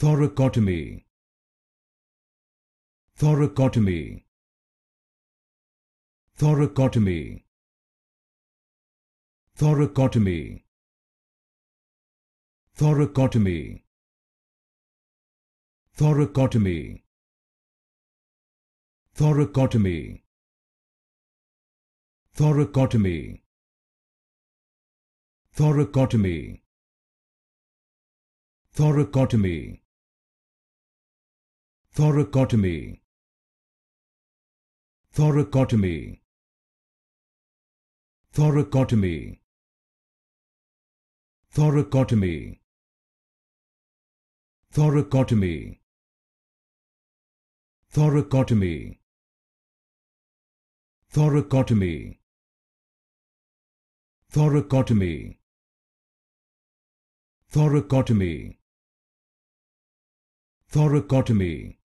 thoracotomy thoracotomy thoracotomy thoracotomy thoracotomy thoracotomy thoracotomy thoracotomy thoracotomy thoracotomy thoracotomy thoracotomy thoracotomy thoracotomy thoracotomy thoracotomy thoracotomy thoracotomy thoracotomy thoracotomy